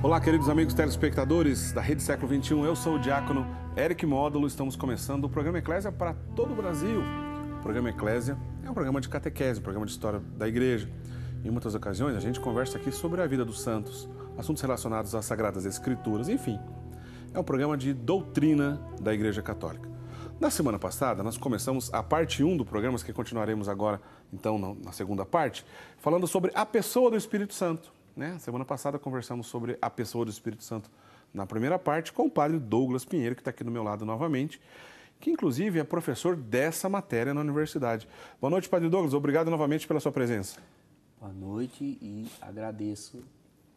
Olá, queridos amigos telespectadores da Rede Século XXI. Eu sou o diácono Eric Módulo. Estamos começando o programa Eclésia para todo o Brasil. O programa Eclésia é um programa de catequese, um programa de história da igreja. Em muitas ocasiões, a gente conversa aqui sobre a vida dos santos, assuntos relacionados às Sagradas Escrituras, enfim. É um programa de doutrina da Igreja Católica. Na semana passada, nós começamos a parte 1 do programa, que continuaremos agora, então, na segunda parte, falando sobre a pessoa do Espírito Santo. Né? Semana passada conversamos sobre a pessoa do Espírito Santo na primeira parte com o padre Douglas Pinheiro, que está aqui do meu lado novamente, que inclusive é professor dessa matéria na universidade. Boa noite, padre Douglas. Obrigado novamente pela sua presença. Boa noite e agradeço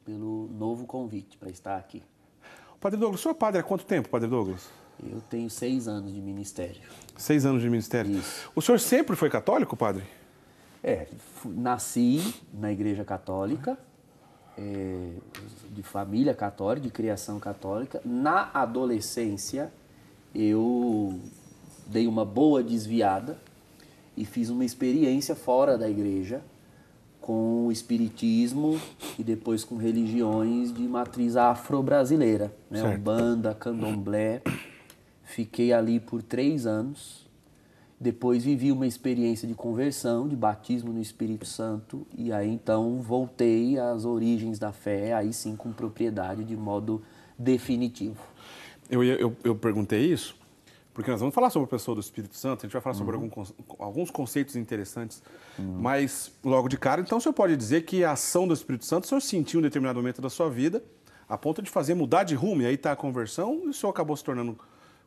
pelo novo convite para estar aqui. Padre Douglas, o senhor é padre há quanto tempo, Padre Douglas? Eu tenho seis anos de ministério. Seis anos de ministério? Isso. O senhor sempre foi católico, padre? É, nasci na Igreja Católica é, de família católica, de criação católica. Na adolescência, eu dei uma boa desviada e fiz uma experiência fora da igreja com o espiritismo e depois com religiões de matriz afro-brasileira, né? Umbanda, candomblé. Fiquei ali por três anos depois vivi uma experiência de conversão, de batismo no Espírito Santo, e aí então voltei às origens da fé, aí sim com propriedade, de modo definitivo. Eu, eu, eu perguntei isso porque nós vamos falar sobre a pessoa do Espírito Santo, a gente vai falar sobre uhum. algum, alguns conceitos interessantes, uhum. mas logo de cara, então o senhor pode dizer que a ação do Espírito Santo o senhor sentiu em um determinado momento da sua vida, a ponto de fazer mudar de rumo, e aí está a conversão, e o senhor acabou se tornando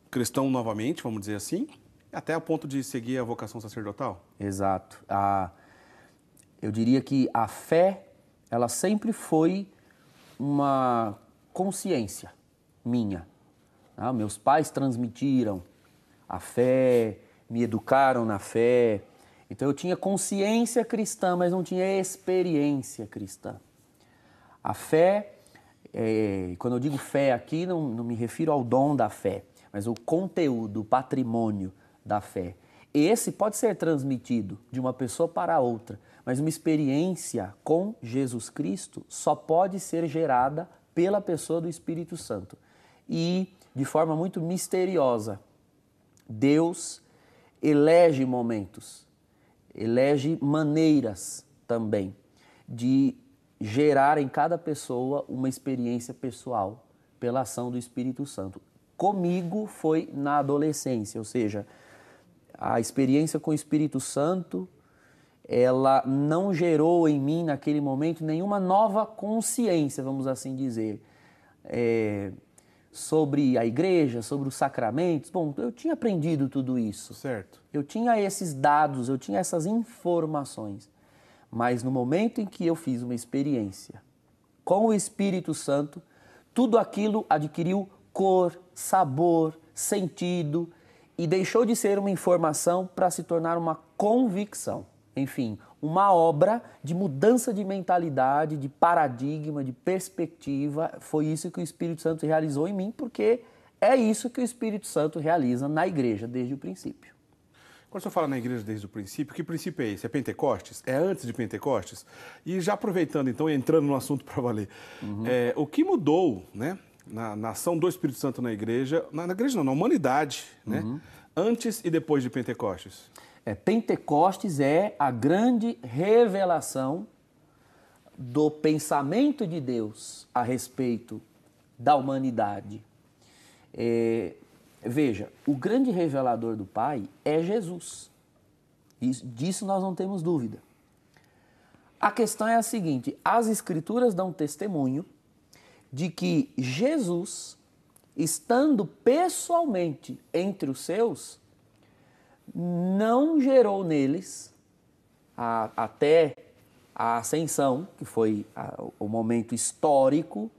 cristão novamente, vamos dizer assim, até o ponto de seguir a vocação sacerdotal? Exato. A, eu diria que a fé, ela sempre foi uma consciência minha. Ah, meus pais transmitiram a fé, me educaram na fé. Então eu tinha consciência cristã, mas não tinha experiência cristã. A fé, é, quando eu digo fé aqui, não, não me refiro ao dom da fé, mas o conteúdo, o patrimônio da fé. Esse pode ser transmitido de uma pessoa para outra, mas uma experiência com Jesus Cristo só pode ser gerada pela pessoa do Espírito Santo. E, de forma muito misteriosa, Deus elege momentos, elege maneiras também de gerar em cada pessoa uma experiência pessoal pela ação do Espírito Santo. Comigo foi na adolescência, ou seja, a experiência com o Espírito Santo, ela não gerou em mim naquele momento nenhuma nova consciência, vamos assim dizer, é, sobre a igreja, sobre os sacramentos. Bom, eu tinha aprendido tudo isso. Certo. Eu tinha esses dados, eu tinha essas informações. Mas no momento em que eu fiz uma experiência com o Espírito Santo, tudo aquilo adquiriu cor, sabor, sentido, e deixou de ser uma informação para se tornar uma convicção. Enfim, uma obra de mudança de mentalidade, de paradigma, de perspectiva. Foi isso que o Espírito Santo realizou em mim, porque é isso que o Espírito Santo realiza na igreja desde o princípio. Quando você fala na igreja desde o princípio, que princípio é esse? É Pentecostes? É antes de Pentecostes? E já aproveitando então e entrando no assunto para valer, uhum. é, o que mudou, né? na, na, ação do Espírito Santo na igreja, na, na igreja não, na humanidade, né? Uhum. Antes e depois de Pentecostes. É, Pentecostes é a grande revelação do pensamento de Deus a respeito da humanidade. É, veja, o grande revelador do Pai é Jesus. Isso, disso nós não temos dúvida. A questão é a seguinte: as Escrituras dão testemunho de que Jesus, estando pessoalmente entre os seus, não gerou neles, a, até a ascensão, que foi a, o momento histórico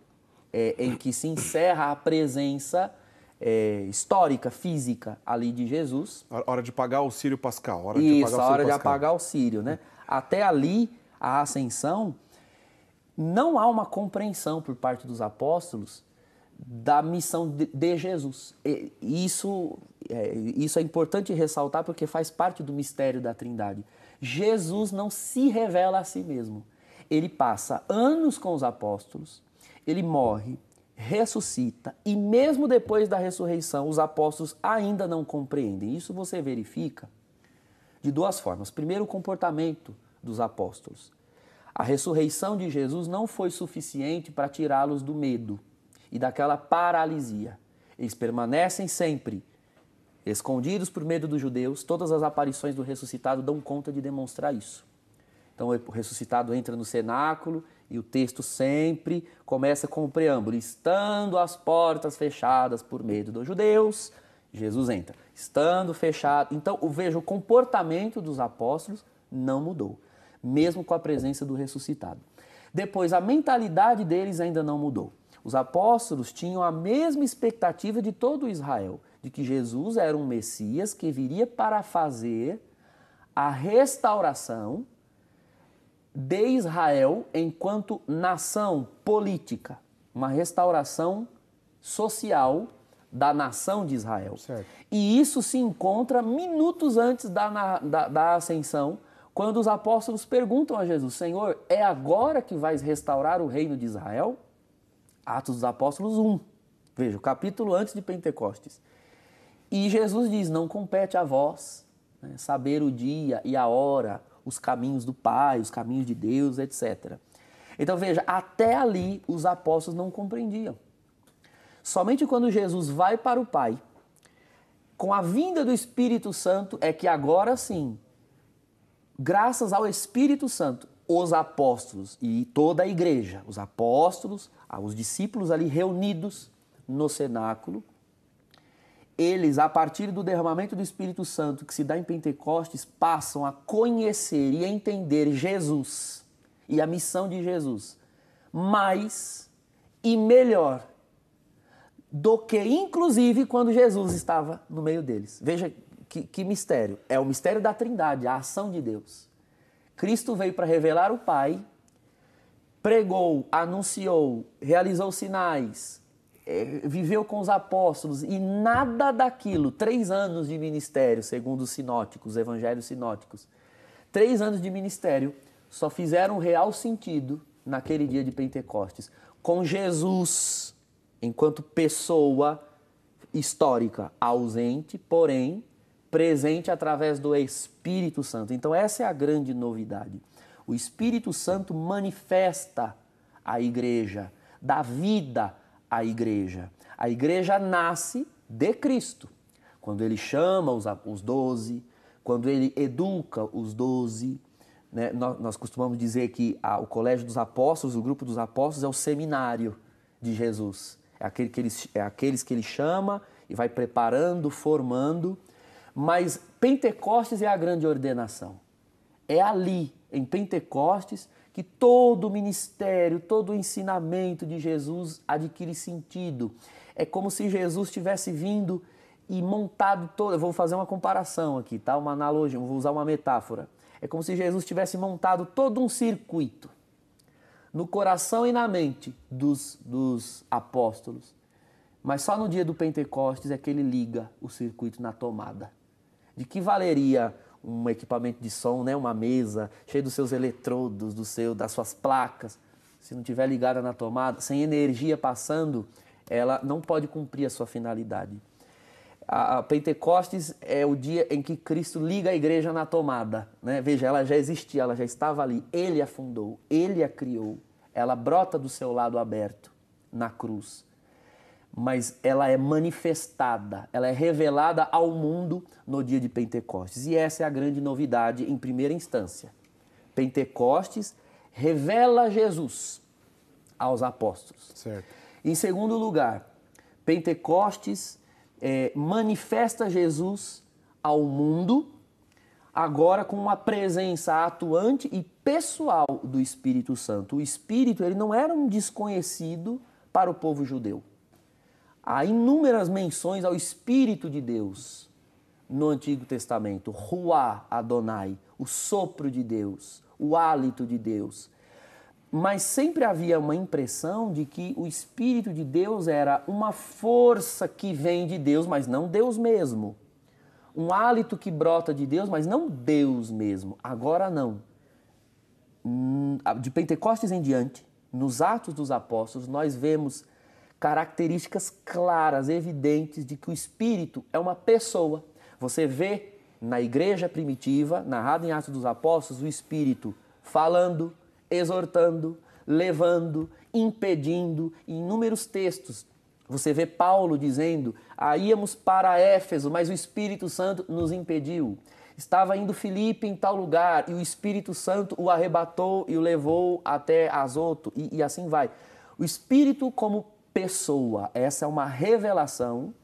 é, em que se encerra a presença é, histórica, física ali de Jesus. Hora de pagar o Sírio Pascal. Hora de pagar o a hora de apagar o Sírio, né? Até ali, a ascensão, não há uma compreensão por parte dos apóstolos da missão de Jesus. Isso é, isso é importante ressaltar porque faz parte do mistério da Trindade. Jesus não se revela a si mesmo. Ele passa anos com os apóstolos, ele morre, ressuscita e, mesmo depois da ressurreição, os apóstolos ainda não compreendem. Isso você verifica de duas formas. Primeiro, o comportamento dos apóstolos. A ressurreição de Jesus não foi suficiente para tirá-los do medo e daquela paralisia. Eles permanecem sempre escondidos por medo dos judeus. Todas as aparições do ressuscitado dão conta de demonstrar isso. Então, o ressuscitado entra no cenáculo e o texto sempre começa com o preâmbulo: estando as portas fechadas por medo dos judeus, Jesus entra. Estando fechado. Então, veja, o comportamento dos apóstolos não mudou mesmo com a presença do ressuscitado. Depois, a mentalidade deles ainda não mudou. Os apóstolos tinham a mesma expectativa de todo Israel, de que Jesus era um Messias que viria para fazer a restauração de Israel enquanto nação política, uma restauração social da nação de Israel. Certo. E isso se encontra minutos antes da, da, da ascensão quando os apóstolos perguntam a Jesus: Senhor, é agora que vais restaurar o reino de Israel? Atos dos Apóstolos 1. Veja, o capítulo antes de Pentecostes. E Jesus diz: Não compete a vós né, saber o dia e a hora, os caminhos do Pai, os caminhos de Deus, etc. Então veja, até ali os apóstolos não compreendiam. Somente quando Jesus vai para o Pai, com a vinda do Espírito Santo, é que agora sim graças ao Espírito Santo, os apóstolos e toda a igreja, os apóstolos, ah, os discípulos ali reunidos no cenáculo, eles, a partir do derramamento do Espírito Santo que se dá em Pentecostes, passam a conhecer e a entender Jesus e a missão de Jesus mais e melhor do que, inclusive, quando Jesus estava no meio deles. Veja que, que mistério? É o mistério da Trindade, a ação de Deus. Cristo veio para revelar o Pai, pregou, anunciou, realizou sinais, é, viveu com os apóstolos e nada daquilo, três anos de ministério, segundo os sinóticos, os evangelhos sinóticos, três anos de ministério só fizeram real sentido naquele dia de Pentecostes, com Jesus enquanto pessoa histórica ausente, porém presente através do Espírito Santo. Então, essa é a grande novidade. O Espírito Santo manifesta a igreja, dá vida à igreja. A igreja nasce de Cristo. Quando ele chama os, os doze, quando ele educa os doze. Né? Nós, nós, costumamos dizer que a, o colégio dos apóstolos, o grupo dos apóstolos, é o seminário de Jesus. É, aquele que ele, é aqueles que ele chama e vai preparando, formando mas Pentecostes é a grande ordenação. É ali, em Pentecostes, que todo o ministério, todo o ensinamento de Jesus adquire sentido. É como se Jesus tivesse vindo e montado todo. Eu vou fazer uma comparação aqui, tá? Uma analogia, vou usar uma metáfora. É como se Jesus tivesse montado todo um circuito no coração e na mente dos, dos apóstolos. Mas só no dia do Pentecostes é que ele liga o circuito na tomada de que valeria um equipamento de som, né, uma mesa cheia dos seus eletrodos, do seu, das suas placas, se não tiver ligada na tomada, sem energia passando, ela não pode cumprir a sua finalidade. A Pentecostes é o dia em que Cristo liga a igreja na tomada. Né? Veja, ela já existia, ela já estava ali. Ele a fundou, ele a criou. Ela brota do seu lado aberto, na cruz mas ela é manifestada, ela é revelada ao mundo no dia de Pentecostes. E essa é a grande novidade em primeira instância. Pentecostes revela Jesus aos apóstolos. Certo. Em segundo lugar, Pentecostes é, manifesta Jesus ao mundo, agora com uma presença atuante e pessoal do Espírito Santo. O Espírito ele não era um desconhecido para o povo judeu. Há inúmeras menções ao Espírito de Deus no Antigo Testamento. Ruá Adonai, o sopro de Deus, o hálito de Deus. Mas sempre havia uma impressão de que o Espírito de Deus era uma força que vem de Deus, mas não Deus mesmo. Um hálito que brota de Deus, mas não Deus mesmo. Agora não. De Pentecostes em diante, nos Atos dos Apóstolos, nós vemos características claras, evidentes de que o Espírito é uma pessoa. Você vê na igreja primitiva, narrado em Atos dos Apóstolos, o Espírito falando, exortando, levando, impedindo, em inúmeros textos. Você vê Paulo dizendo: "Aí íamos para Éfeso, mas o Espírito Santo nos impediu. Estava indo Filipe em tal lugar e o Espírito Santo o arrebatou e o levou até Azoto e, e assim vai. O Espírito como pessoa. Essa é uma revelação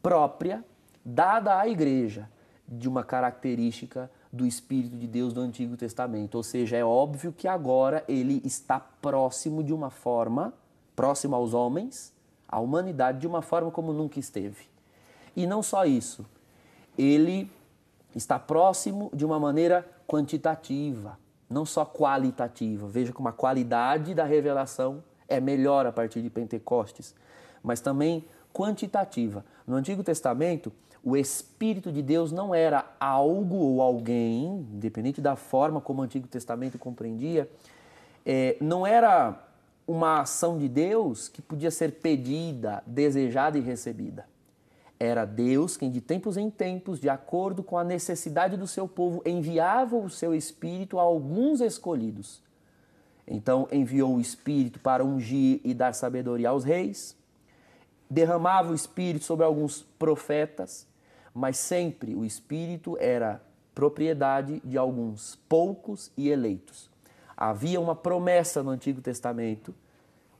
própria dada à igreja de uma característica do Espírito de Deus do Antigo Testamento. Ou seja, é óbvio que agora ele está próximo de uma forma, próximo aos homens, à humanidade, de uma forma como nunca esteve. E não só isso, ele está próximo de uma maneira quantitativa, não só qualitativa. Veja como a qualidade da revelação é melhor a partir de Pentecostes, mas também quantitativa. No Antigo Testamento, o Espírito de Deus não era algo ou alguém, independente da forma como o Antigo Testamento compreendia, é, não era uma ação de Deus que podia ser pedida, desejada e recebida. Era Deus quem, de tempos em tempos, de acordo com a necessidade do seu povo, enviava o seu Espírito a alguns escolhidos. Então enviou o Espírito para ungir e dar sabedoria aos reis, derramava o Espírito sobre alguns profetas, mas sempre o Espírito era propriedade de alguns poucos e eleitos. Havia uma promessa no Antigo Testamento,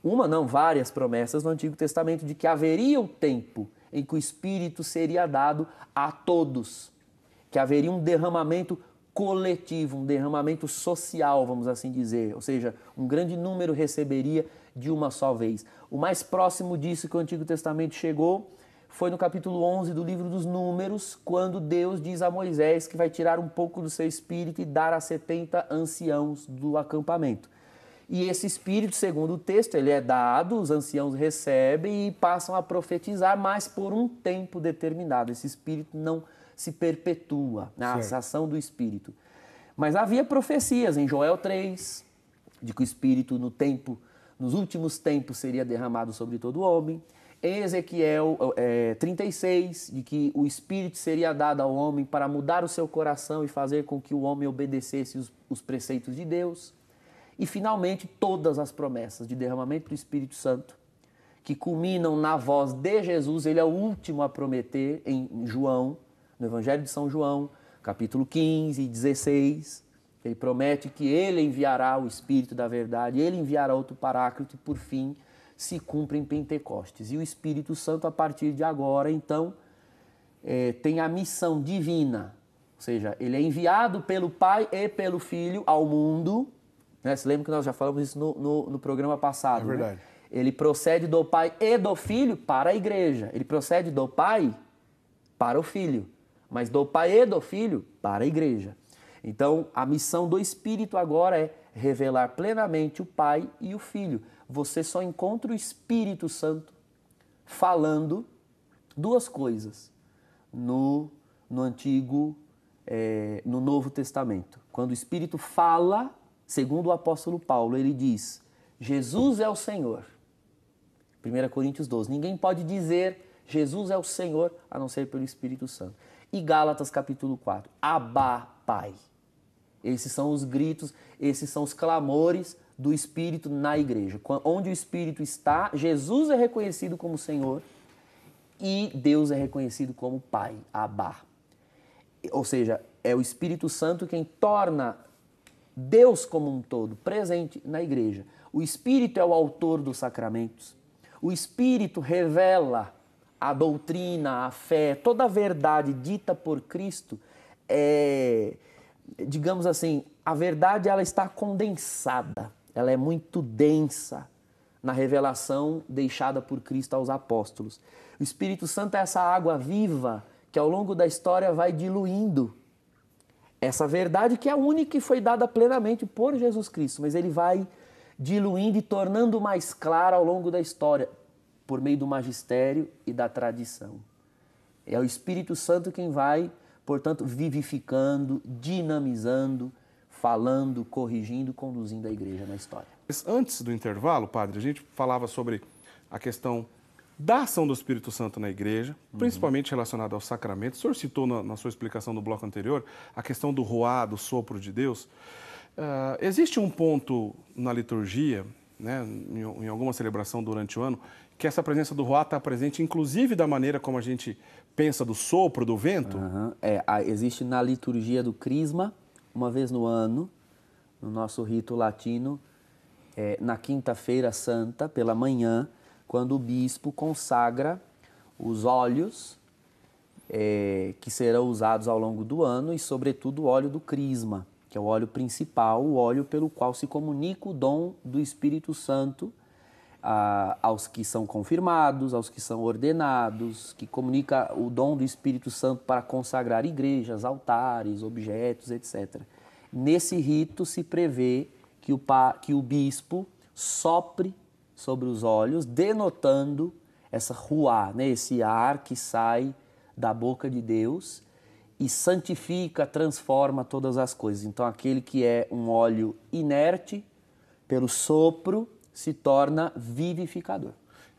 uma não, várias promessas no Antigo Testamento, de que haveria um tempo em que o Espírito seria dado a todos, que haveria um derramamento coletivo, um derramamento social, vamos assim dizer, ou seja, um grande número receberia de uma só vez. O mais próximo disso que o Antigo Testamento chegou foi no capítulo 11 do livro dos Números, quando Deus diz a Moisés que vai tirar um pouco do seu espírito e dar a 70 anciãos do acampamento. E esse espírito, segundo o texto, ele é dado, os anciãos recebem e passam a profetizar, mas por um tempo determinado. Esse espírito não se perpetua, né? a ação do Espírito. Mas havia profecias em Joel 3, de que o Espírito no tempo, nos últimos tempos seria derramado sobre todo homem. Em Ezequiel é, 36, de que o Espírito seria dado ao homem para mudar o seu coração e fazer com que o homem obedecesse os, os preceitos de Deus. E finalmente, todas as promessas de derramamento do Espírito Santo, que culminam na voz de Jesus, ele é o último a prometer em João, no Evangelho de São João, capítulo 15 e 16. Ele promete que ele enviará o Espírito da Verdade, ele enviará outro Paráclito e, por fim, se cumpre em Pentecostes. E o Espírito Santo, a partir de agora, então, é, tem a missão divina, ou seja, ele é enviado pelo Pai e pelo Filho ao mundo. Né? Você lembra que nós já falamos isso no, no, no programa passado? É né? verdade. Né? Ele procede do Pai e do Filho para a igreja. Ele procede do Pai para o Filho mas do pai e do filho para a igreja. Então, a missão do Espírito agora é revelar plenamente o Pai e o Filho. Você só encontra o Espírito Santo falando duas coisas no, no Antigo, é, no Novo Testamento. Quando o Espírito fala, segundo o apóstolo Paulo, ele diz: Jesus é o Senhor. 1 Coríntios 12. Ninguém pode dizer Jesus é o Senhor a não ser pelo Espírito Santo. E Gálatas capítulo 4, Abá, Pai. Esses são os gritos, esses são os clamores do Espírito na igreja. Onde o Espírito está, Jesus é reconhecido como Senhor e Deus é reconhecido como Pai, Abá. Ou seja, é o Espírito Santo quem torna Deus como um todo presente na igreja. O Espírito é o autor dos sacramentos. O Espírito revela a doutrina, a fé, toda a verdade dita por Cristo é, digamos assim, a verdade ela está condensada, ela é muito densa na revelação deixada por Cristo aos apóstolos. O Espírito Santo é essa água viva que ao longo da história vai diluindo essa verdade que é a única e foi dada plenamente por Jesus Cristo, mas ele vai diluindo e tornando mais clara ao longo da história, por meio do magistério e da tradição. É o Espírito Santo quem vai, portanto, vivificando, dinamizando, falando, corrigindo, conduzindo a igreja na história. Antes do intervalo, padre, a gente falava sobre a questão da ação do Espírito Santo na igreja, uhum. principalmente relacionada ao sacramento. O senhor citou na, na, sua explicação do bloco anterior a questão do roá, do sopro de Deus. Uh, existe um ponto na liturgia, né, em, em alguma celebração durante o ano, que essa presença do Ruá está presente, inclusive da maneira como a gente pensa do sopro, do vento? Uhum. É, existe na liturgia do Crisma, uma vez no ano, no nosso rito latino, é, na quinta-feira santa, pela manhã, quando o bispo consagra os óleos é, que serão usados ao longo do ano e, sobretudo, o óleo do Crisma, que é o óleo principal, o óleo pelo qual se comunica o dom do Espírito Santo a, aos que são confirmados, aos que são ordenados, que comunica o dom do Espírito Santo para consagrar igrejas, altares, objetos, etc. Nesse rito se prevê que o, que o bispo sopre sobre os olhos, denotando essa rua, né? esse ar que sai da boca de Deus e santifica, transforma todas as coisas. Então, aquele que é um óleo inerte, pelo sopro, se torna vivificador.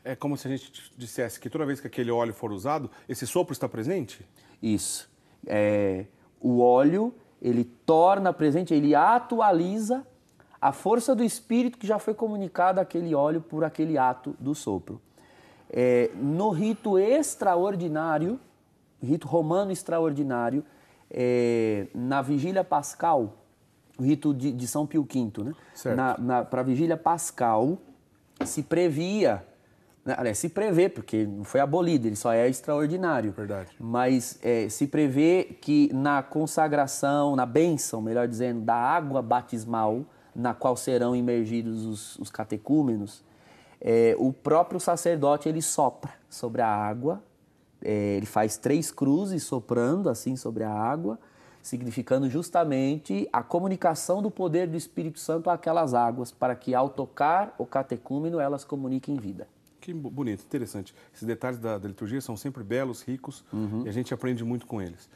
É como se a gente dissesse que toda vez que aquele óleo for usado, esse sopro está presente? Isso. É, o óleo, ele torna presente, ele atualiza a força do espírito que já foi comunicada àquele óleo por aquele ato do sopro. É, no rito extraordinário, rito romano extraordinário, é, na vigília pascal, o rito de, de, São Pio V, né? Para a vigília pascal se previa, né? aliás, se prevê, porque não foi abolido, ele só é extraordinário. Verdade. Mas é, se prevê que na consagração, na bênção, melhor dizendo, da água batismal, na qual serão imergidos os, os catecúmenos, é, o próprio sacerdote ele sopra sobre a água, é, ele faz três cruzes soprando assim sobre a água significando justamente a comunicação do poder do Espírito Santo àquelas águas, para que ao tocar o catecúmeno elas comuniquem vida. Que bonito, interessante. Esses detalhes da, da liturgia são sempre belos, ricos, uhum. e a gente aprende muito com eles.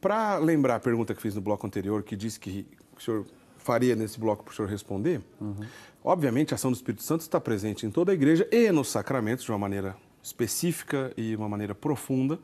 Para lembrar a pergunta que fiz no bloco anterior, que disse que o senhor faria nesse bloco para o senhor responder, uhum. obviamente a ação do Espírito Santo está presente em toda a igreja e nos sacramentos de uma maneira específica e uma maneira profunda.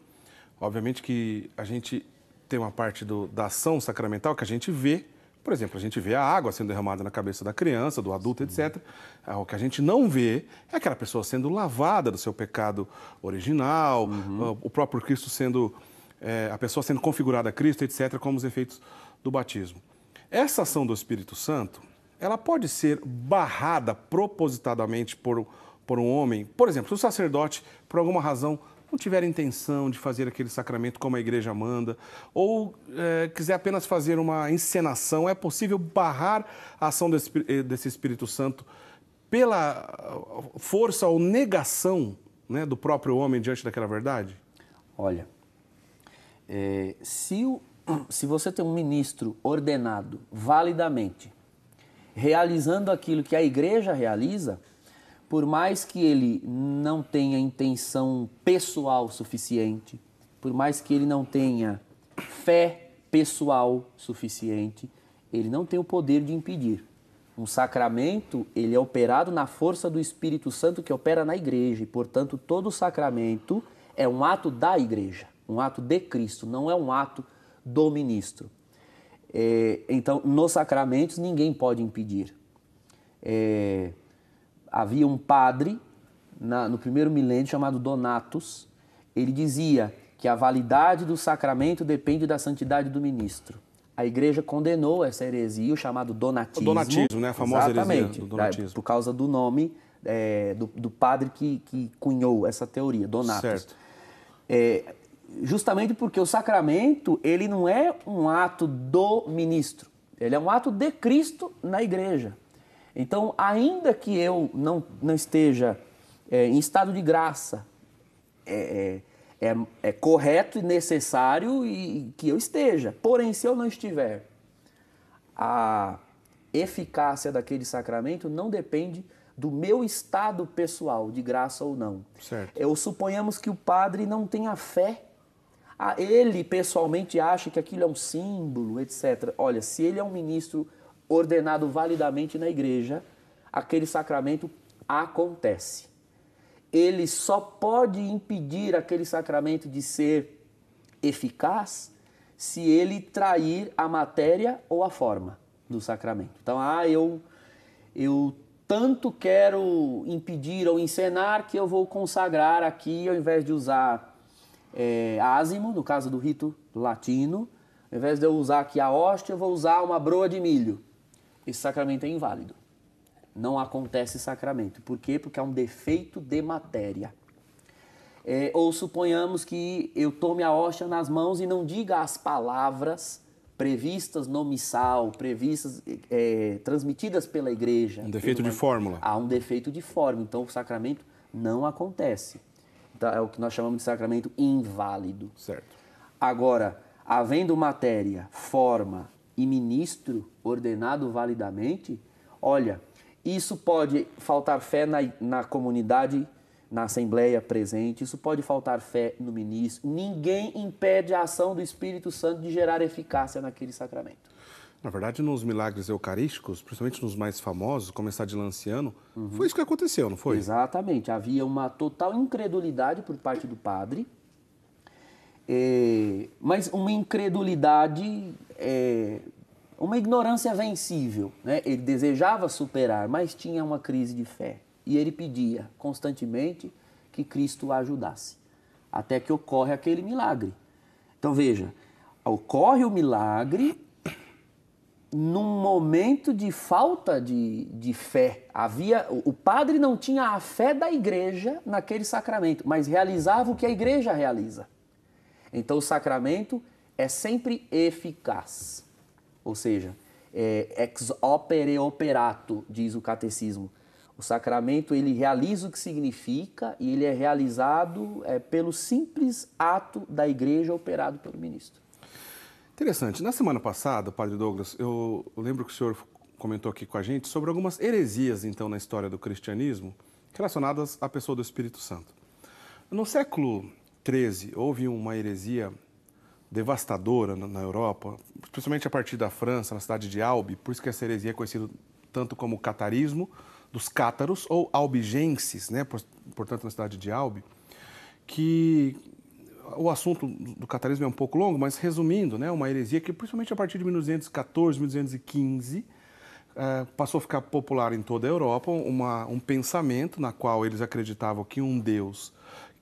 Obviamente que a gente tem uma parte do, da ação sacramental que a gente vê, por exemplo, a gente vê a água sendo derramada na cabeça da criança, do adulto, etc. É, o que a gente não vê é aquela pessoa sendo lavada do seu pecado original, uhum. Ah, o próprio Cristo sendo. É, a pessoa sendo configurada a Cristo, etc., como os efeitos do batismo. Essa ação do Espírito Santo, ela pode ser barrada propositadamente por, por um homem. Por exemplo, se o sacerdote, por alguma razão, não tiver intenção de fazer aquele sacramento como a igreja manda, ou é, quiser apenas fazer uma encenação, é possível barrar a ação desse, eh, desse Espírito Santo pela ah, força ou negação né, do próprio homem diante daquela verdade? Olha, é, se, o, se você tem um ministro ordenado validamente, realizando aquilo que a igreja realiza, por mais que ele não tenha intenção pessoal suficiente, por mais que ele não tenha fé pessoal suficiente, ele não tem o poder de impedir. Um sacramento, ele é operado na força do Espírito Santo que opera na igreja, e portanto todo sacramento é um ato da igreja, um ato de Cristo, não é um ato do ministro. É, então, nos sacramentos ninguém pode impedir. É, havia um padre na, no primeiro milênio chamado Donatus. Ele dizia que a validade do sacramento depende da santidade do ministro. A igreja condenou essa heresia, o chamado donatismo. O donatismo, né? A famosa exatamente, heresia é, Por causa do nome é, do, do, padre que, que, cunhou essa teoria, Donatus. Certo. É, justamente porque o sacramento, ele não é um ato do ministro. Ele é um ato de Cristo na igreja. Então, ainda que eu não, não esteja é, em estado de graça, é, é, é, é correto e necessário e, que eu esteja. Porém, se eu não estiver, a eficácia daquele sacramento não depende do meu estado pessoal, de graça ou não. Certo. Eu suponhamos que o padre não tenha fé, ah, ele pessoalmente acha que aquilo é um símbolo, etc. Olha, se ele é um ministro ordenado validamente na igreja, aquele sacramento acontece. Ele só pode impedir aquele sacramento de ser eficaz se ele trair a matéria ou a forma do sacramento. Então, ah, eu eu tanto quero impedir ou encenar que eu vou consagrar aqui, ao invés de usar é, ázimo, no caso do rito latino, ao invés de eu usar aqui a hóstia, eu vou usar uma broa de milho esse sacramento é inválido. Não acontece sacramento. Por quê? Porque há um defeito de matéria. É, ou suponhamos que eu tome a hóstia nas mãos e não diga as palavras previstas no missal, previstas, é, transmitidas pela igreja. Um defeito uma... de fórmula. Há um defeito de forma, então o sacramento não acontece. Então, é o que nós chamamos de sacramento inválido. Certo. Agora, havendo matéria, forma e ministro ordenado validamente, olha, isso pode faltar fé na, na comunidade, na assembleia presente, isso pode faltar fé no ministro. Ninguém impede a ação do Espírito Santo de gerar eficácia naquele sacramento. Na verdade, nos milagres eucarísticos, principalmente nos mais famosos, começar de Lanciano, uhum. foi isso que aconteceu, não foi? Exatamente. Havia uma total incredulidade por parte do padre, é, mas uma incredulidade é, uma ignorância vencível. Né? Ele desejava superar, mas tinha uma crise de fé. E ele pedia constantemente que Cristo o ajudasse, até que ocorre aquele milagre. Então veja, ocorre o milagre num momento de falta de, de fé. Havia o padre não tinha a fé da igreja naquele sacramento, mas realizava o que a igreja realiza. Então o sacramento é sempre eficaz. Ou seja, é, ex opere operato, diz o catecismo. O sacramento ele realiza o que significa e ele é realizado é, pelo simples ato da igreja operado pelo ministro. Interessante. Na semana passada, Padre Douglas, eu lembro que o senhor comentou aqui com a gente sobre algumas heresias, então, na história do cristianismo relacionadas à pessoa do Espírito Santo. No século XIII, houve uma heresia devastadora na Europa, principalmente a partir da França, na cidade de Albi, por isso que a heresia é conhecida tanto como catarismo dos cátaros ou albigenses, né, portanto na cidade de Albi, que o assunto do catarismo é um pouco longo, mas resumindo, né, uma heresia que principalmente a partir de 1214, 1215 eh, passou a ficar popular em toda a Europa, uma, um pensamento na qual eles acreditavam que um Deus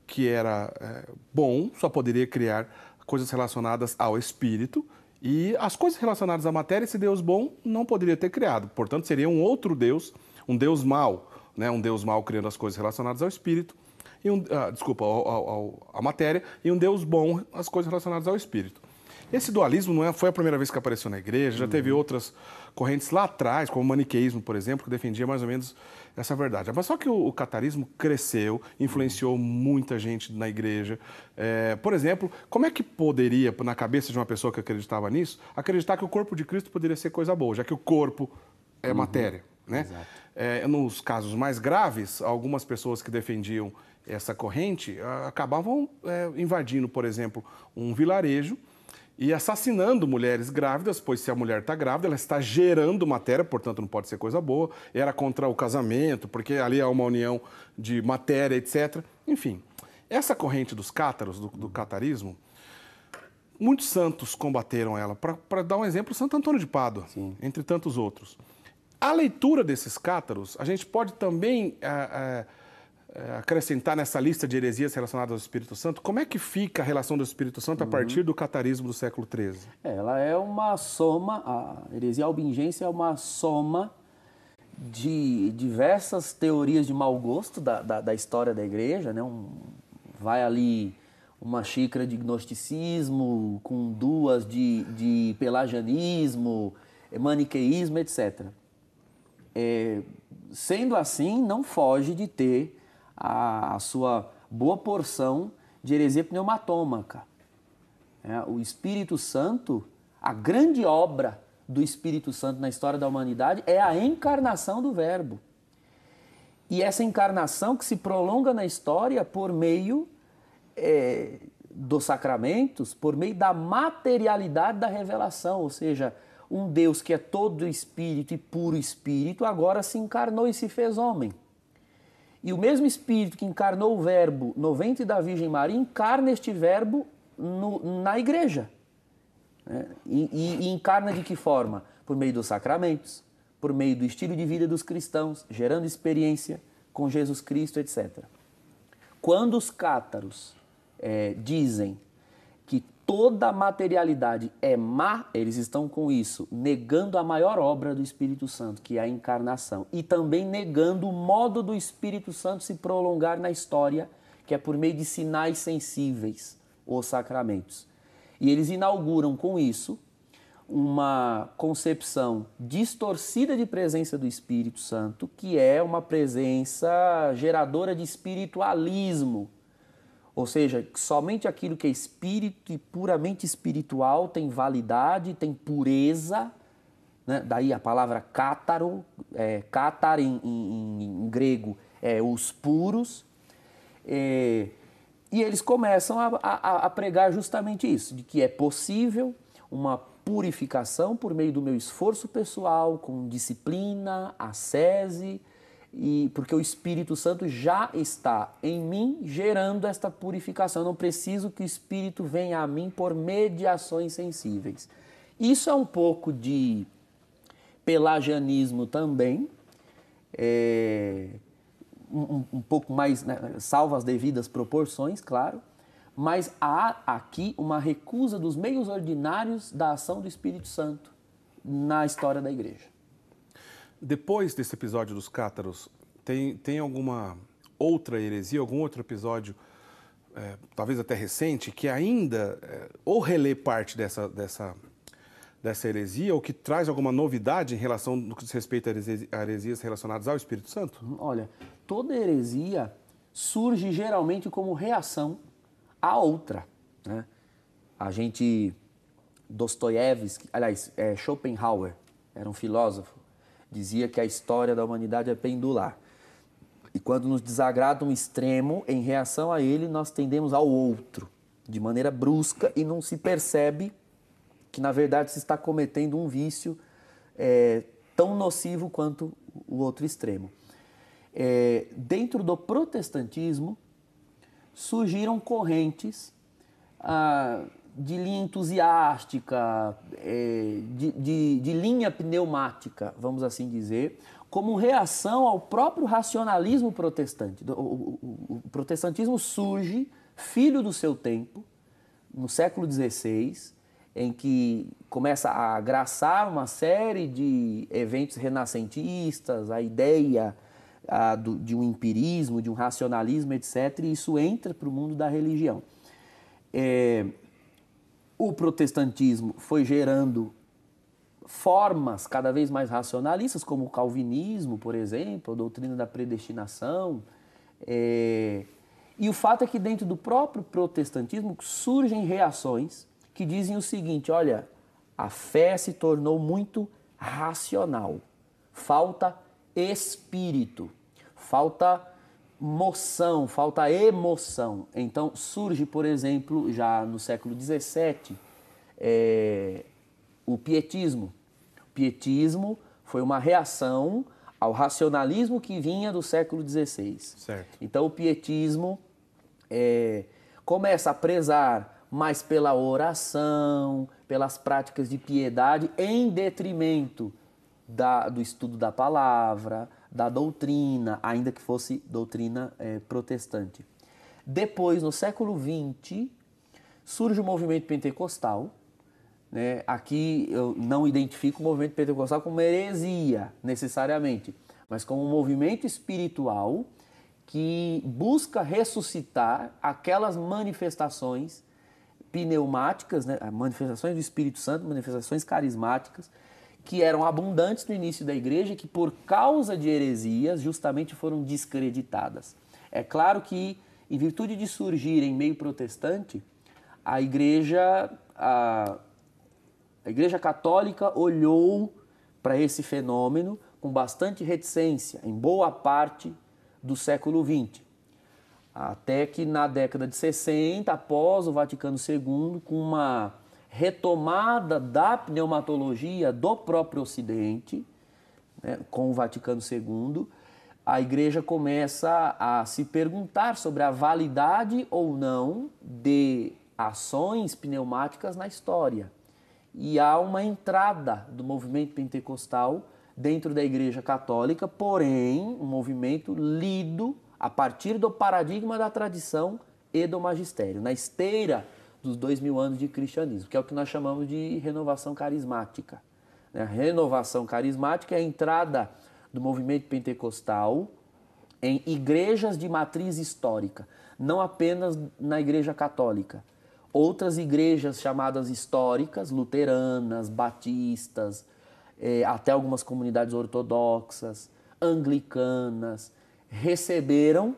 que era eh, bom só poderia criar coisas relacionadas ao espírito, e as coisas relacionadas à matéria, esse Deus bom não poderia ter criado. Portanto, seria um outro Deus, um Deus mau, né? um Deus mau criando as coisas relacionadas ao espírito, e um, ah, desculpa, ao, ao, ao, à matéria, e um Deus bom, as coisas relacionadas ao espírito. Esse dualismo não é, foi a primeira vez que apareceu na igreja, já teve outras correntes lá atrás, como o maniqueísmo, por exemplo, que defendia mais ou menos essa é verdade. Mas só que o, o catarismo cresceu, influenciou muita gente na igreja. É, por exemplo, como é que poderia, na cabeça de uma pessoa que acreditava nisso, acreditar que o corpo de Cristo poderia ser coisa boa, já que o corpo é uhum. matéria? Né? É, nos casos mais graves, algumas pessoas que defendiam essa corrente ah, acabavam é, invadindo, por exemplo, um vilarejo e assassinando mulheres grávidas, pois se a mulher está grávida, ela está gerando matéria, portanto não pode ser coisa boa. Era contra o casamento, porque ali há uma união de matéria, etc. Enfim, essa corrente dos cátaros, do, do catarismo, muitos santos combateram ela. Para dar um exemplo, Santo Antônio de Pádua, Sim. entre tantos outros. A leitura desses cátaros, a gente pode também. Eh, eh, eh, acrescentar nessa lista de heresias relacionadas ao Espírito Santo, como é que fica a relação do Espírito Santo a partir do catarismo do século XIII? É, ela é uma soma, a heresia albingência é uma soma de diversas teorias de mau gosto da, da, da história da igreja, né? Um, vai ali uma xícara de gnosticismo, com duas de, de pelagianismo, maniqueísmo, etc. É, sendo assim, não foge de ter a, sua boa porção de heresia pneumatômica É, o Espírito Santo, a grande obra do Espírito Santo na história da humanidade é a encarnação do Verbo. E essa encarnação que se prolonga na história por meio é, dos sacramentos, por meio da materialidade da revelação, ou seja, um Deus que é todo espírito e puro espírito agora se encarnou e se fez homem. E o mesmo Espírito que encarnou o Verbo no ventre da Virgem Maria encarna este Verbo no, na igreja. Né? E, e, e encarna de que forma? Por meio dos sacramentos, por meio do estilo de vida dos cristãos, gerando experiência com Jesus Cristo, etc. Quando os cátaros é, dizem que toda materialidade é má, eles estão com isso, negando a maior obra do Espírito Santo, que é a encarnação, e também negando o modo do Espírito Santo se prolongar na história, que é por meio de sinais sensíveis ou sacramentos. E eles inauguram com isso uma concepção distorcida de presença do Espírito Santo, que é uma presença geradora de espiritualismo ou seja, somente aquilo que é espírito e puramente espiritual tem validade, tem pureza. Né? Daí a palavra cátaro, é, cátar em, em, em, grego é os puros. É, e eles começam a, a, a pregar justamente isso, de que é possível uma purificação por meio do meu esforço pessoal, com disciplina, ascese, e porque o Espírito Santo já está em mim gerando esta purificação. Eu não preciso que o Espírito venha a mim por mediações sensíveis. Isso é um pouco de pelagianismo também, é, um, um, pouco mais, né, salvo as devidas proporções, claro, mas há aqui uma recusa dos meios ordinários da ação do Espírito Santo na história da igreja. Depois desse episódio dos cátaros, tem, tem alguma outra heresia, algum outro episódio, é, talvez até recente, que ainda é, ou relê parte dessa, dessa, dessa heresia, ou que traz alguma novidade em relação no que diz respeito a heresias, relacionadas ao Espírito Santo? Olha, toda heresia surge geralmente como reação à outra. Né? A gente, Dostoiévski, aliás, é, Schopenhauer, era um filósofo dizia que a história da humanidade é pendular. E quando nos desagrada um extremo, em reação a ele, nós tendemos ao outro, de maneira brusca, e não se percebe que, na verdade, se está cometendo um vício é, tão nocivo quanto o outro extremo. É, dentro do protestantismo, surgiram correntes. Ah, de linha entusiástica, é, de, de, de, linha pneumática, vamos assim dizer, como reação ao próprio racionalismo protestante. O, o, o protestantismo surge, filho do seu tempo, no século XVI, em que começa a agraçar uma série de eventos renascentistas, a ideia a, do, de um empirismo, de um racionalismo, etc. E isso entra para o mundo da religião. É, o protestantismo foi gerando formas cada vez mais racionalistas, como o calvinismo, por exemplo, a doutrina da predestinação. É... E o fato é que dentro do próprio protestantismo surgem reações que dizem o seguinte: olha, a fé se tornou muito racional, falta espírito, falta moção, falta emoção. Então surge, por exemplo, já no século XVII, é, o pietismo. O pietismo foi uma reação ao racionalismo que vinha do século XVI. Certo. Então o pietismo é, começa a prezar mais pela oração, pelas práticas de piedade, em detrimento da, do estudo da palavra, da doutrina, ainda que fosse doutrina é, protestante. Depois, no século XX, surge o movimento pentecostal. Né? Aqui eu não identifico o movimento pentecostal como heresia, necessariamente, mas como um movimento espiritual que busca ressuscitar aquelas manifestações pneumáticas, né? manifestações do Espírito Santo, manifestações carismáticas, que eram abundantes no início da igreja e que, por causa de heresias, justamente foram descreditadas. É claro que, em virtude de surgir em meio protestante, a igreja, a, a igreja católica olhou para esse fenômeno com bastante reticência, em boa parte do século XX. Até que na década de 60, após o Vaticano II, com uma retomada da pneumatologia do próprio Ocidente, né, com o Vaticano II, a igreja começa a se perguntar sobre a validade ou não de ações pneumáticas na história. E há uma entrada do movimento pentecostal dentro da Igreja Católica, porém, um movimento lido a partir do paradigma da tradição e do magistério. Na esteira dos dois mil anos de cristianismo, que é o que nós chamamos de renovação carismática. Né? A renovação carismática é a entrada do movimento pentecostal em igrejas de matriz histórica, não apenas na Igreja Católica. Outras igrejas chamadas históricas, luteranas, batistas, é, até algumas comunidades ortodoxas, anglicanas, receberam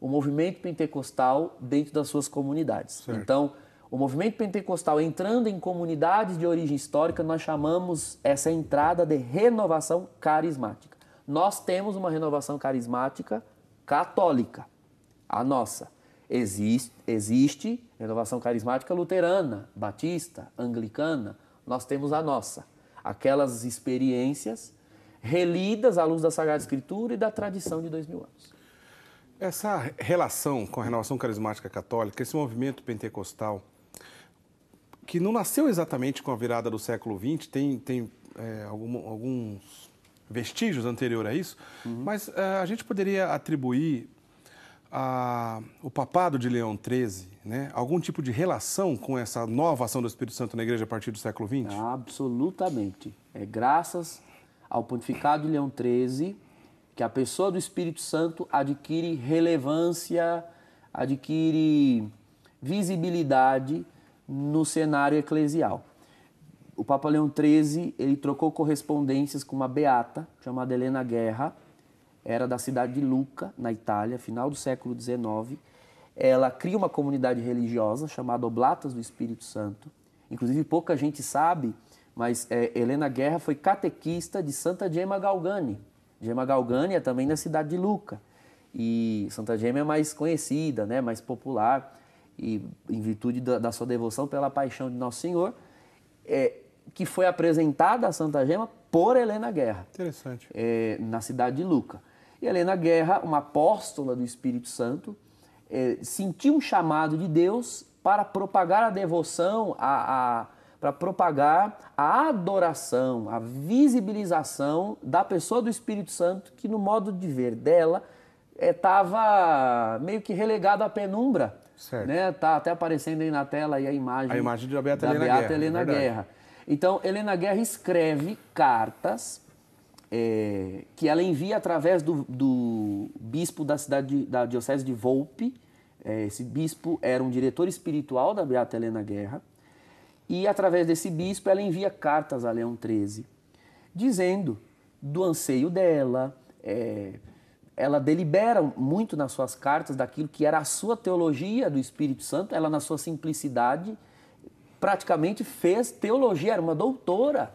o movimento pentecostal dentro das suas comunidades. Certo. Então, o movimento pentecostal entrando em comunidades de origem histórica, nós chamamos essa entrada de renovação carismática. Nós temos uma renovação carismática católica, a nossa. Existe, existe renovação carismática luterana, batista, anglicana, nós temos a nossa. Aquelas experiências relidas à luz da Sagrada Escritura e da tradição de dois mil anos. Essa relação com a renovação carismática católica, esse movimento pentecostal, que não nasceu exatamente com a virada do século XX, tem, tem é, algum, alguns vestígios anterior a isso, uhum. mas é, a gente poderia atribuir a, o papado de Leão XIII, né, algum tipo de relação com essa nova ação do Espírito Santo na Igreja a partir do século XX? Absolutamente. É graças ao pontificado de Leão XIII que a pessoa do Espírito Santo adquire relevância, adquire visibilidade no cenário eclesial. O Papa Leão XIII ele trocou correspondências com uma beata chamada Helena Guerra, era da cidade de Luca, na Itália, final do século XIX. Ela cria uma comunidade religiosa chamada Oblatas do Espírito Santo. Inclusive, pouca gente sabe, mas é, Helena Guerra foi catequista de Santa Gemma Galgani. Gemma Galgani é também da cidade de Luca. E Santa Gemma é mais conhecida, né, mais popular e em virtude da, da sua devoção pela paixão de Nosso Senhor, é, que foi apresentada a Santa Gema por Helena Guerra. Interessante. É, na cidade de Luca. E Helena Guerra, uma apóstola do Espírito Santo, é, sentiu um chamado de Deus para propagar a devoção, a, a para propagar a adoração, a visibilização da pessoa do Espírito Santo, que no modo de ver dela estava é, meio que relegado à penumbra Certo. Né? Tá até aparecendo aí na tela aí a imagem, a imagem da Beata, Helena, Beata Guerra, Helena é Guerra. Então, Helena Guerra escreve cartas é, que ela envia através do, do bispo da cidade da diocese de Volpe. É, esse bispo era um diretor espiritual da Beata Helena Guerra. E através desse bispo ela envia cartas a Leão XIII, dizendo do anseio dela, é, ela delibera muito nas suas cartas daquilo que era a sua teologia do Espírito Santo. Ela, na sua simplicidade, praticamente fez teologia, era uma doutora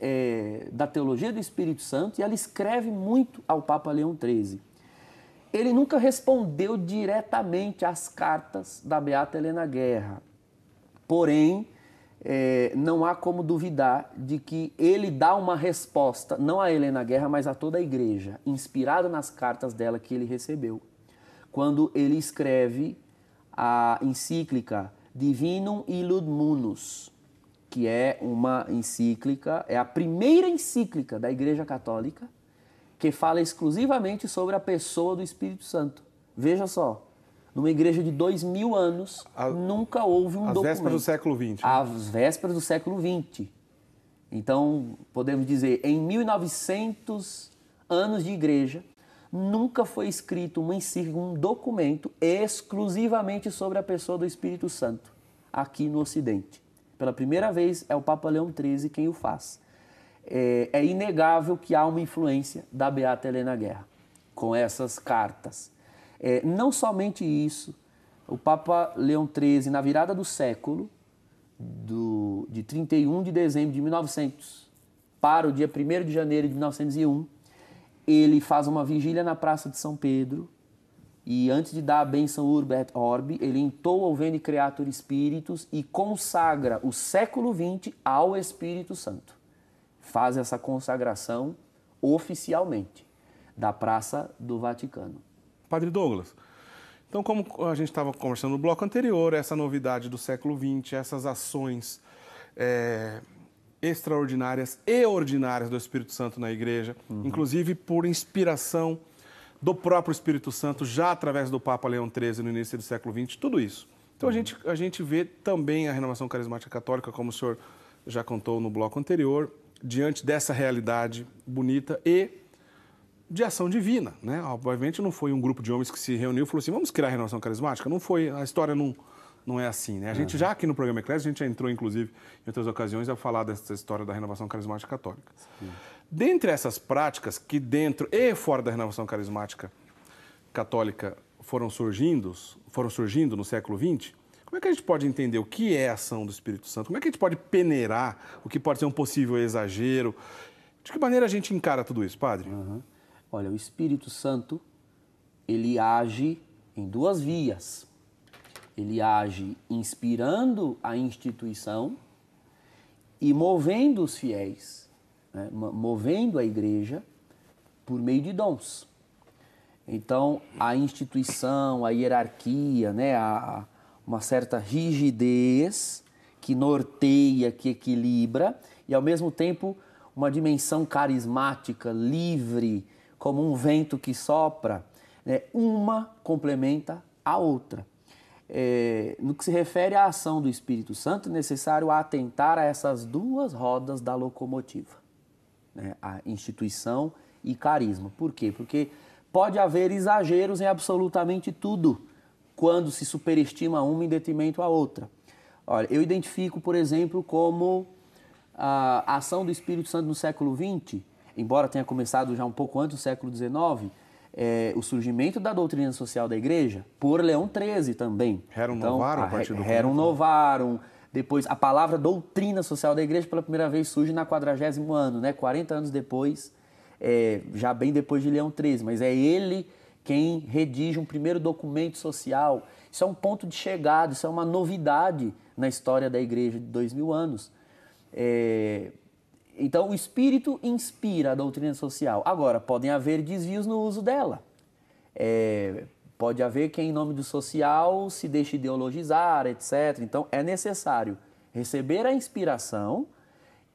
é, da teologia do Espírito Santo e ela escreve muito ao Papa Leão XIII. Ele nunca respondeu diretamente às cartas da Beata Helena Guerra, porém é, não há como duvidar de que ele dá uma resposta, não a Helena Guerra, mas a toda a igreja, inspirada nas cartas dela que ele recebeu, quando ele escreve a encíclica Divinum Illud Munus, que é uma encíclica, é a primeira encíclica da Igreja Católica que fala exclusivamente sobre a pessoa do Espírito Santo. Veja só, numa igreja de dois mil anos, a, nunca houve um documento. Às vésperas do século XX. Às vésperas do século XX. Então, podemos dizer, em 1900 anos de igreja, nunca foi escrito uma encíclica, um documento exclusivamente sobre a pessoa do Espírito Santo, aqui no Ocidente. Pela primeira vez, é o Papa Leão XIII quem o faz. É, é inegável que há uma influência da Beata Helena Guerra com essas cartas. É, não somente isso, o Papa Leão XIII, na virada do século, do, de 31 de dezembro de 1900 para o dia 1 de janeiro de 1901, ele faz uma vigília na Praça de São Pedro e antes de dar a benção Urbet Orbi, ele entoa o Veni Creator Spiritus e consagra o século XX ao Espírito Santo. Faz essa consagração oficialmente da Praça do Vaticano. Padre Douglas. Então, como a gente estava conversando no bloco anterior, essa novidade do século XX, essas ações é, extraordinárias e ordinárias do Espírito Santo na igreja, uhum. inclusive por inspiração do próprio Espírito Santo, já através do Papa Leão XIII no início do século XX, tudo isso. Então, uhum. a, gente, a gente vê também a renovação carismática católica, como o senhor já contou no bloco anterior, diante dessa realidade bonita e de ação divina. Né? Obviamente não foi um grupo de homens que se reuniu e falou assim, vamos criar a renovação carismática. Não foi, a história não, não é assim. Né? A gente uhum. já aqui no programa Eclésia, a gente já entrou, inclusive, em outras ocasiões, a falar dessa história da renovação carismática católica. Sim. Dentre essas práticas que dentro e fora da renovação carismática católica foram surgindo, foram surgindo no século XX, como é que a gente pode entender o que é a ação do Espírito Santo? Como é que a gente pode peneirar o que pode ser um possível exagero? De que maneira a gente encara tudo isso, padre? Uhum. Olha, o Espírito Santo, ele age em duas vias. Ele age inspirando a instituição e movendo os fiéis, né? movendo a igreja por meio de dons. Então, a instituição, a hierarquia, né? a, uma certa rigidez que norteia, que equilibra, e ao mesmo tempo uma dimensão carismática, livre, como um vento que sopra, né, uma complementa a outra. É, no que se refere à ação do Espírito Santo, é necessário atentar a essas duas rodas da locomotiva, né, a instituição e carisma. Por quê? Porque pode haver exageros em absolutamente tudo quando se superestima uma em detrimento à outra. Olha, eu identifico, por exemplo, como a ação do Espírito Santo no século XX embora tenha começado já um pouco antes do século XIX, é, o surgimento da doutrina social da igreja por Leão XIII também. Rerum então, Novarum, a, partido Rerum né? Novarum. Depois, a palavra doutrina social da igreja pela primeira vez surge na 40 ano, né? 40 anos depois, é, já bem depois de Leão XIII. Mas é ele quem redige um primeiro documento social. Isso é um ponto de chegada, isso é uma novidade na história da igreja de dois mil anos. É, então, o espírito inspira a doutrina social. Agora, podem haver desvios no uso dela. É, pode haver quem, em nome do social, se deixe ideologizar, etc. Então, é necessário receber a inspiração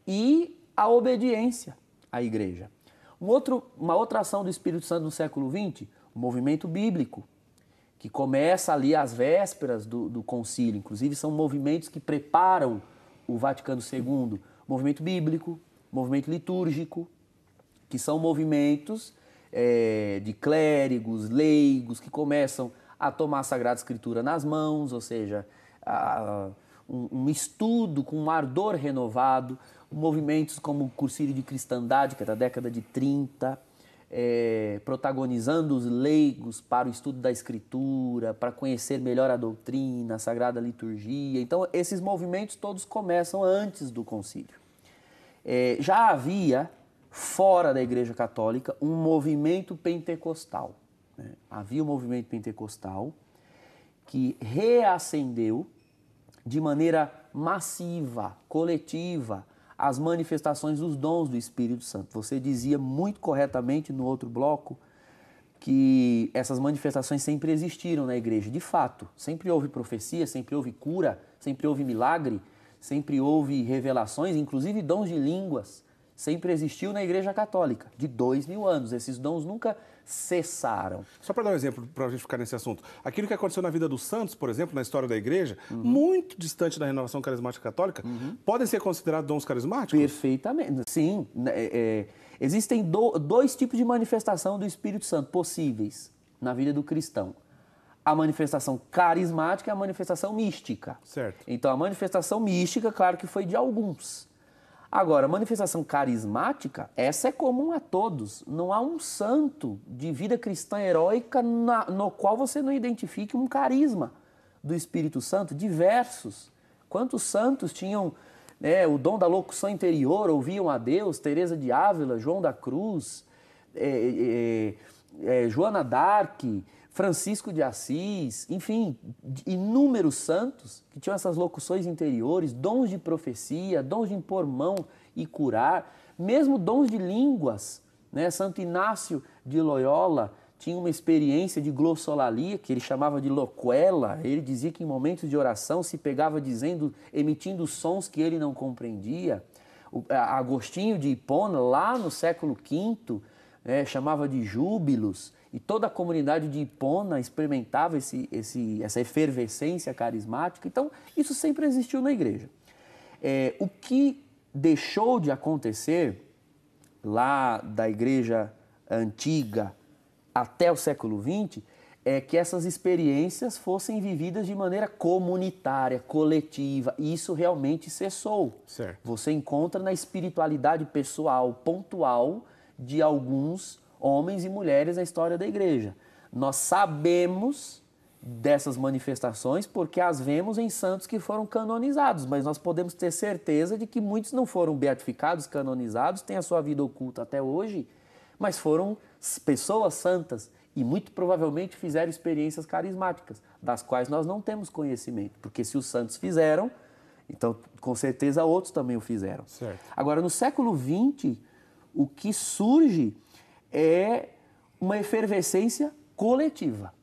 e a obediência à igreja. Um outro, uma outra ação do Espírito Santo no século XX, o movimento bíblico, que começa ali às vésperas do, do concílio. Inclusive, são movimentos que preparam o Vaticano II. Movimento bíblico, movimento litúrgico, que são movimentos é, de clérigos, leigos, que começam a tomar a Sagrada Escritura nas mãos, ou seja, a, um, um, estudo com um ardor renovado, movimentos como o Cursílio de Cristandade, que é da década de 30, é, protagonizando os leigos para o estudo da Escritura, para conhecer melhor a doutrina, a Sagrada Liturgia. Então, esses movimentos todos começam antes do concílio é, já havia fora da Igreja Católica um movimento pentecostal. Né? Havia um movimento pentecostal que reacendeu de maneira massiva, coletiva, as manifestações dos dons do Espírito Santo. Você dizia muito corretamente no outro bloco que essas manifestações sempre existiram na igreja, de fato. Sempre houve profecia, sempre houve cura, sempre houve milagre, sempre houve revelações, inclusive dons de línguas, sempre existiu na Igreja Católica, de dois mil anos. Esses dons nunca cessaram. Só para dar um exemplo, para a gente ficar nesse assunto. Aquilo que aconteceu na vida dos santos, por exemplo, na história da Igreja, uhum. muito distante da renovação carismática católica, uhum. podem ser considerados dons carismáticos? Perfeitamente, sim. Né, é, é, existem do, dois tipos de manifestação do Espírito Santo possíveis na vida do cristão a manifestação carismática e a manifestação mística. Certo. Então, a manifestação mística, claro que foi de alguns. Agora, a manifestação carismática, essa é comum a todos. Não há um santo de vida cristã heróica na, no qual você não identifique um carisma do Espírito Santo, diversos. Quantos santos tinham né, o dom da locução interior, ouviam a Deus, Teresa de Ávila, João da Cruz, é, é, é, Joana d'Arc, Francisco de Assis, enfim, inúmeros santos que tinham essas locuções interiores, dons de profecia, dons de impor mão e curar, mesmo dons de línguas. Né? Santo Inácio de Loyola tinha uma experiência de glossolalia, que ele chamava de loquela. Ele dizia que em momentos de oração se pegava dizendo, emitindo sons que ele não compreendia. O Agostinho de Hipona, lá no século V, né, chamava de júbilos. E toda a comunidade de Ipona experimentava esse, esse, essa efervescência carismática. Então, isso sempre existiu na igreja. É, o que deixou de acontecer lá da igreja antiga até o século XX é que essas experiências fossem vividas de maneira comunitária, coletiva, e isso realmente cessou. Certo. Você encontra na espiritualidade pessoal, pontual, de alguns homens e mulheres na história da igreja. Nós sabemos dessas manifestações porque as vemos em santos que foram canonizados, mas nós podemos ter certeza de que muitos não foram beatificados, canonizados, têm a sua vida oculta até hoje, mas foram pessoas santas e muito provavelmente fizeram experiências carismáticas, das quais nós não temos conhecimento, porque se os santos fizeram, então com certeza outros também o fizeram. Certo. Agora, no século XX, o que surge é uma efervescência coletiva.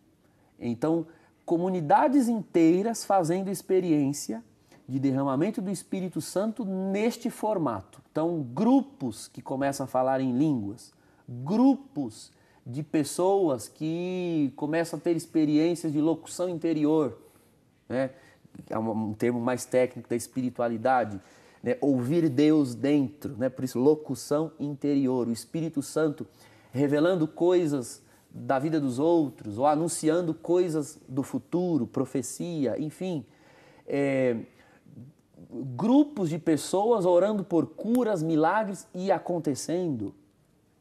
Então, comunidades inteiras fazendo experiência de derramamento do Espírito Santo neste formato. Então, grupos que começam a falar em línguas, grupos de pessoas que começam a ter experiências de locução interior, né? é um termo mais técnico da espiritualidade, né? ouvir Deus dentro, né? por isso, locução interior. O Espírito Santo revelando coisas da vida dos outros, ou anunciando coisas do futuro, profecia, enfim. É, grupos de pessoas orando por curas, milagres e acontecendo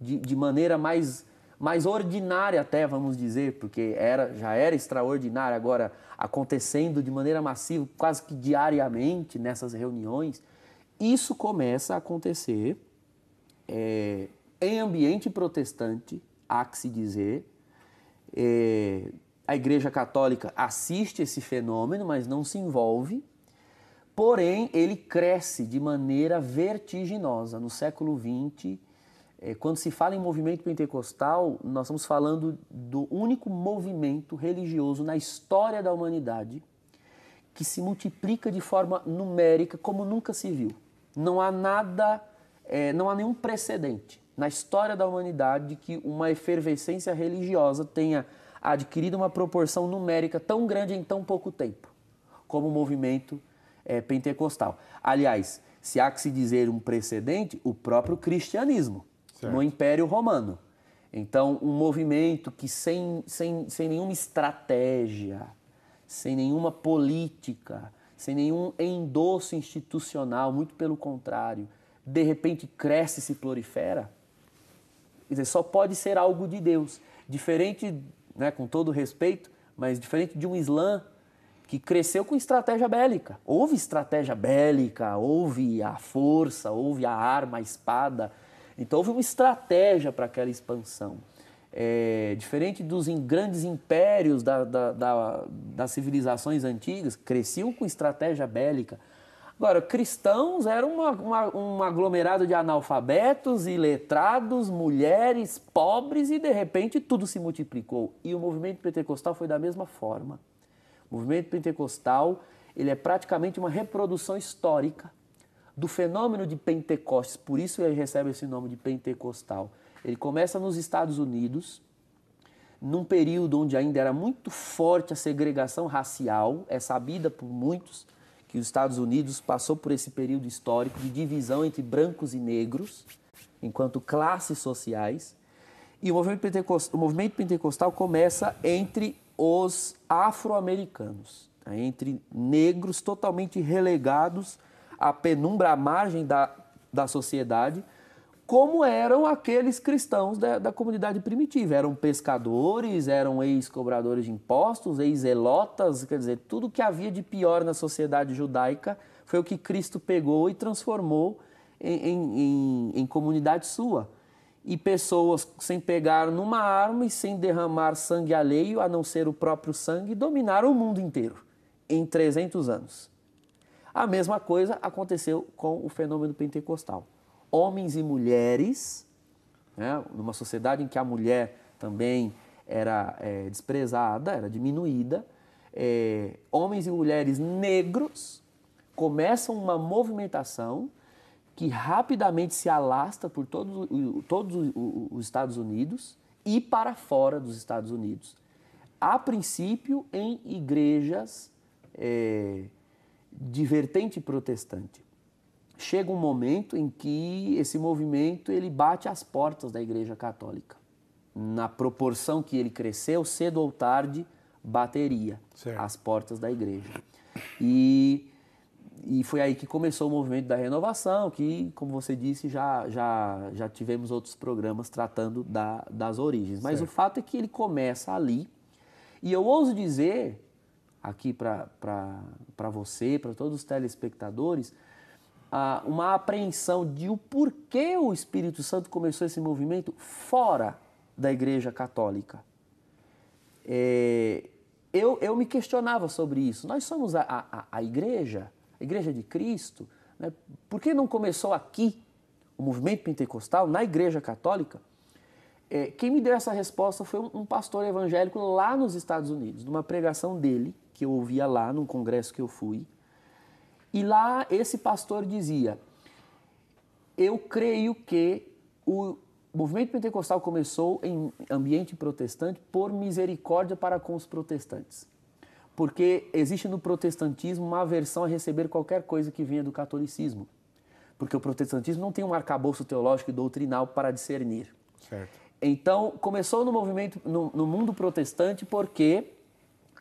de, de maneira mais, mais ordinária, até vamos dizer, porque era, já era extraordinária, agora acontecendo de maneira massiva, quase que diariamente nessas reuniões. Isso começa a acontecer. É, em ambiente protestante, há que se dizer. É, a Igreja Católica assiste esse fenômeno, mas não se envolve. Porém, ele cresce de maneira vertiginosa. No século XX, é, quando se fala em movimento pentecostal, nós estamos falando do único movimento religioso na história da humanidade que se multiplica de forma numérica como nunca se viu. Não há nada, é, não há nenhum precedente na história da humanidade que uma efervescência religiosa tenha adquirido uma proporção numérica tão grande em tão pouco tempo, como o movimento é, pentecostal. Aliás, se há que se dizer um precedente, o próprio cristianismo certo. no Império Romano. Então, um movimento que sem, sem, sem nenhuma estratégia, sem nenhuma política, sem nenhum endosso institucional, muito pelo contrário, de repente cresce e se prolifera, Quer dizer, só pode ser algo de Deus. Diferente, né, com todo respeito, mas diferente de um Islã que cresceu com estratégia bélica. Houve estratégia bélica, houve a força, houve a arma, a espada. Então houve uma estratégia para aquela expansão. É, diferente dos grandes impérios da, da, da, das civilizações antigas, cresciam com estratégia bélica Agora, cristãos era uma, uma, um aglomerado de analfabetos, iletrados, mulheres, pobres e de repente tudo se multiplicou. E o movimento pentecostal foi da mesma forma. O movimento pentecostal ele é praticamente uma reprodução histórica do fenômeno de Pentecostes, por isso ele recebe esse nome de pentecostal. Ele começa nos Estados Unidos, num período onde ainda era muito forte a segregação racial, é sabida por muitos que os Estados Unidos passou por esse período histórico de divisão entre brancos e negros, enquanto classes sociais, e o movimento pentecostal, o movimento pentecostal começa entre os afro-americanos, tá? entre negros totalmente relegados à penumbra, à margem da, da sociedade, como eram aqueles cristãos da, da comunidade primitiva. Eram pescadores, eram ex-cobradores de impostos, ex-elotas, quer dizer, tudo que havia de pior na sociedade judaica foi o que Cristo pegou e transformou em, em, em, em comunidade sua e pessoas sem pegar numa arma e sem derramar sangue alheio, a não ser o próprio sangue, dominaram o mundo inteiro em 300 anos. A mesma coisa aconteceu com o fenômeno pentecostal homens e mulheres, né? numa sociedade em que a mulher também era é, desprezada, era diminuída, é, homens e mulheres negros começam uma movimentação que rapidamente se alasta por todo, todos os Estados Unidos e para fora dos Estados Unidos. A princípio, em igrejas é, de vertente protestante chega um momento em que esse movimento ele bate as portas da Igreja Católica. Na proporção que ele cresceu, cedo ou tarde, bateria as portas da Igreja. E, e foi aí que começou o movimento da renovação, que, como você disse, já, já, já tivemos outros programas tratando da, das origens. Mas certo. o fato é que ele começa ali. E eu ouso dizer, aqui para você, para todos os telespectadores, ah, uma apreensão de o porquê o Espírito Santo começou esse movimento fora da Igreja Católica. É, eu, eu me questionava sobre isso. Nós somos a, a, a Igreja, a Igreja de Cristo. Né? Por que não começou aqui o movimento pentecostal, na Igreja Católica? É, quem me deu essa resposta foi um, um pastor evangélico lá nos Estados Unidos, numa pregação dele, que eu ouvia lá num congresso que eu fui. E lá esse pastor dizia: Eu creio que o movimento pentecostal começou em ambiente protestante por misericórdia para com os protestantes. Porque existe no protestantismo uma aversão a receber qualquer coisa que venha do catolicismo. Porque o protestantismo não tem um arcabouço teológico e doutrinal para discernir. Certo. Então, começou no movimento, no, no mundo protestante, porque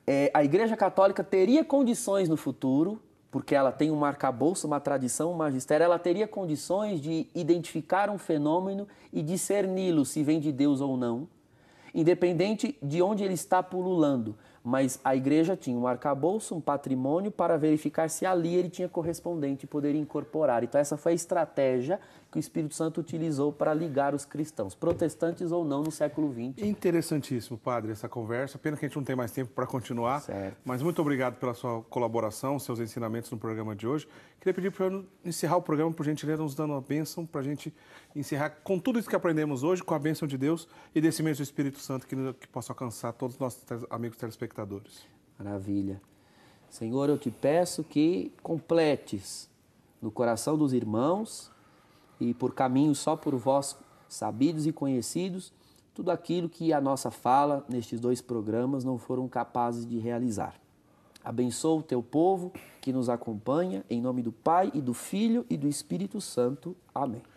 é, a Igreja Católica teria condições no futuro porque ela tem um arcabouço, uma tradição, um magistério, ela teria condições de identificar um fenômeno e discerni-lo se vem de Deus ou não, independente de onde ele está pululando. Mas a igreja tinha um arcabouço, um patrimônio para verificar se ali ele tinha correspondente e poderia incorporar. Então, essa foi a estratégia que o Espírito Santo utilizou para ligar os cristãos, protestantes ou não, no século XX. É interessantíssimo, padre, essa conversa. Pena que a gente não tem mais tempo para continuar. Certo. Mas muito obrigado pela sua colaboração, seus ensinamentos no programa de hoje. Queria pedir para eu encerrar o programa, por gentileza, nos dando uma bênção para a gente encerrar com tudo isso que aprendemos hoje, com a bênção de Deus e desse mesmo Espírito Santo que, que possa alcançar todos os nossos amigos telespectadores. Maravilha. Senhor, eu te peço que completes no coração dos irmãos e por caminhos só por vós sabidos e conhecidos, tudo aquilo que a nossa fala nestes dois programas não foram capazes de realizar. Abençoa o teu povo que nos acompanha, em nome do Pai e do Filho e do Espírito Santo. Amém.